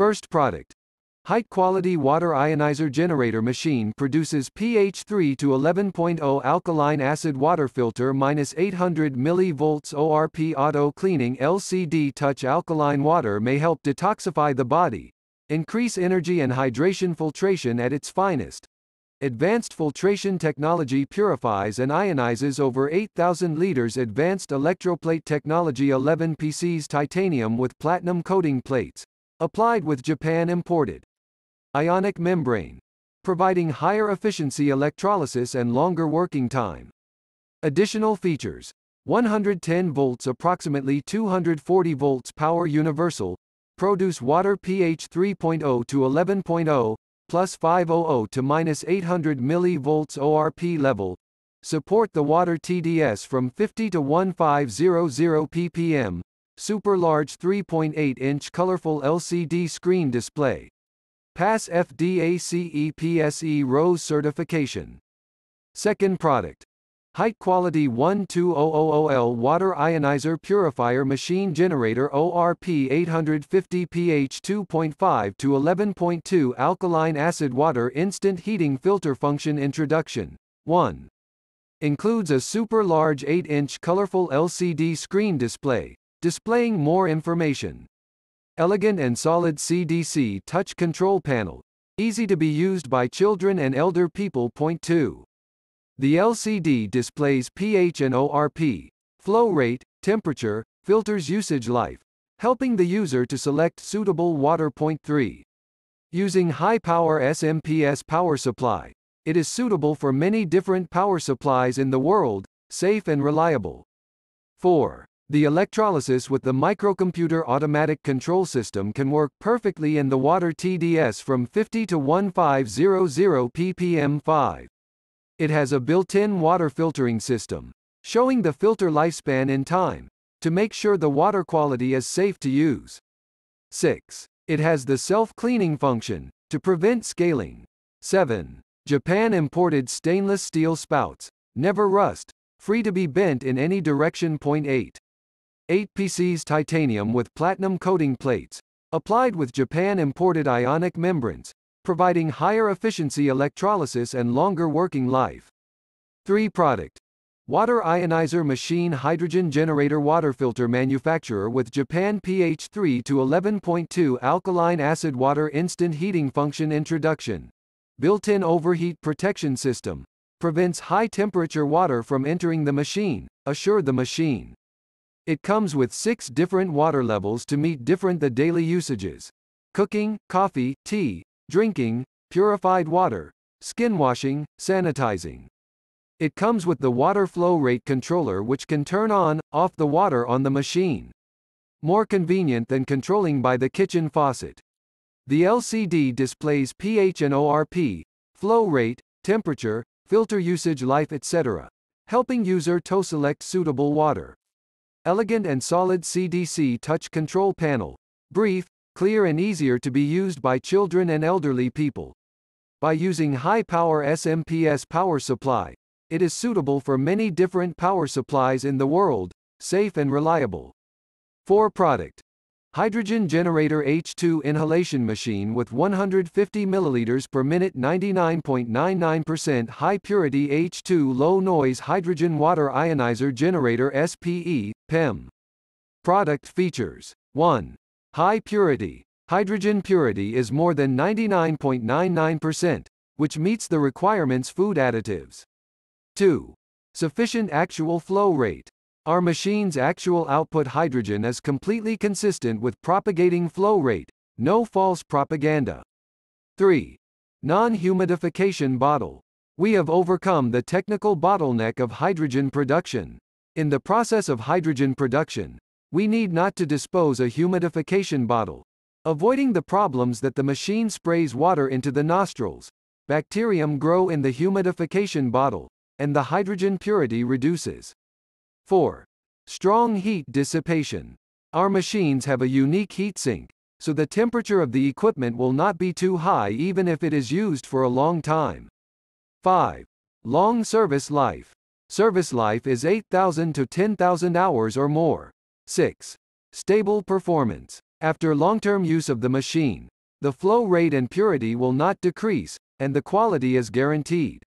First product. High-quality water ionizer generator machine produces pH 3 to 11.0 alkaline acid water filter minus 800 millivolts ORP auto cleaning LCD touch alkaline water may help detoxify the body, increase energy and hydration filtration at its finest. Advanced filtration technology purifies and ionizes over 8,000 liters advanced electroplate technology 11 PCs titanium with platinum coating plates Applied with Japan imported. Ionic membrane. Providing higher efficiency electrolysis and longer working time. Additional features. 110 volts approximately 240 volts power universal. Produce water pH 3.0 to 11.0, plus 500 to minus 800 millivolts ORP level. Support the water TDS from 50 to 1500 ppm Super large 3.8-inch colorful LCD screen display. Pass FDA PSE, Rose certification. Second product. Height quality 12000L water ionizer purifier machine generator ORP 850 pH 2.5 to 11.2 alkaline acid water instant heating filter function introduction 1 includes a super large 8-inch colorful LCD screen display Displaying more information. Elegant and solid CDC touch control panel. Easy to be used by children and elder people. Point 2. The LCD displays pH and ORP, flow rate, temperature, filters usage life, helping the user to select suitable water. Point 3. Using high-power SMPS power supply, it is suitable for many different power supplies in the world, safe and reliable. 4. The electrolysis with the microcomputer automatic control system can work perfectly in the water TDS from 50 to 1500 ppm 5. It has a built-in water filtering system, showing the filter lifespan in time, to make sure the water quality is safe to use. 6. It has the self-cleaning function, to prevent scaling. 7. Japan imported stainless steel spouts, never rust, free to be bent in any direction. Point 8. 8 PCs titanium with platinum coating plates, applied with Japan-imported ionic membranes, providing higher efficiency electrolysis and longer working life. 3 Product Water ionizer machine hydrogen generator water filter manufacturer with Japan pH 3 to 11.2 alkaline acid water instant heating function introduction. Built-in overheat protection system prevents high temperature water from entering the machine, assure the machine. It comes with six different water levels to meet different the daily usages. Cooking, coffee, tea, drinking, purified water, skin washing, sanitizing. It comes with the water flow rate controller which can turn on, off the water on the machine. More convenient than controlling by the kitchen faucet. The LCD displays pH and ORP, flow rate, temperature, filter usage life etc., helping user to select suitable water elegant and solid CDC touch control panel. Brief, clear and easier to be used by children and elderly people. By using high-power SMPS power supply, it is suitable for many different power supplies in the world, safe and reliable. 4. Product Hydrogen generator H2 inhalation machine with 150 milliliters per minute 99.99% high purity H2 low noise hydrogen water ionizer generator SPE, PEM. Product features 1. High purity. Hydrogen purity is more than 99.99%, which meets the requirements food additives. 2. Sufficient actual flow rate. Our machine's actual output hydrogen is completely consistent with propagating flow rate, no false propaganda. 3. Non-humidification bottle. We have overcome the technical bottleneck of hydrogen production. In the process of hydrogen production, we need not to dispose a humidification bottle, avoiding the problems that the machine sprays water into the nostrils. Bacterium grow in the humidification bottle, and the hydrogen purity reduces. 4. Strong heat dissipation. Our machines have a unique heatsink, so the temperature of the equipment will not be too high even if it is used for a long time. 5. Long service life. Service life is 8,000 to 10,000 hours or more. 6. Stable performance. After long-term use of the machine, the flow rate and purity will not decrease, and the quality is guaranteed.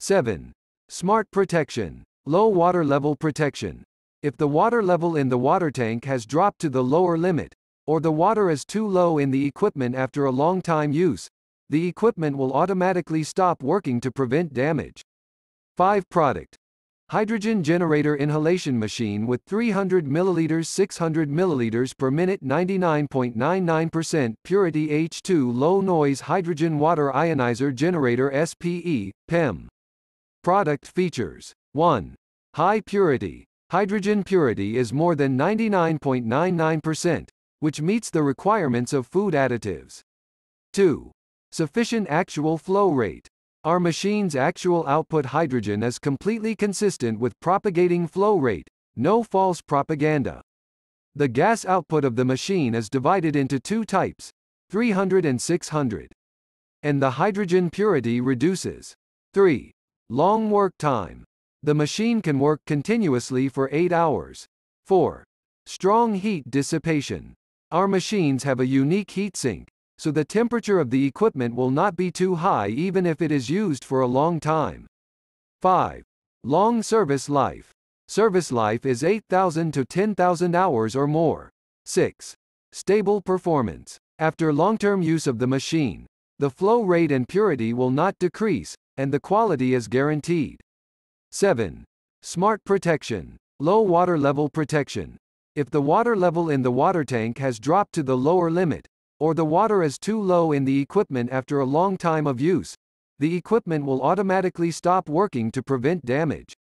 7. Smart protection. Low water level protection. If the water level in the water tank has dropped to the lower limit, or the water is too low in the equipment after a long time use, the equipment will automatically stop working to prevent damage. 5. Product. Hydrogen generator inhalation machine with 300 milliliters 600 milliliters per minute 99.99% purity H2 low noise hydrogen water ionizer generator SPE, PEM. Product features. 1. High purity. Hydrogen purity is more than 99.99%, which meets the requirements of food additives. 2. Sufficient actual flow rate. Our machine's actual output hydrogen is completely consistent with propagating flow rate, no false propaganda. The gas output of the machine is divided into two types, 300 and 600. And the hydrogen purity reduces. 3. Long work time. The machine can work continuously for 8 hours. 4. Strong heat dissipation. Our machines have a unique heatsink, so the temperature of the equipment will not be too high even if it is used for a long time. 5. Long service life. Service life is 8,000 to 10,000 hours or more. 6. Stable performance. After long-term use of the machine, the flow rate and purity will not decrease, and the quality is guaranteed. 7. Smart protection. Low water level protection. If the water level in the water tank has dropped to the lower limit, or the water is too low in the equipment after a long time of use, the equipment will automatically stop working to prevent damage.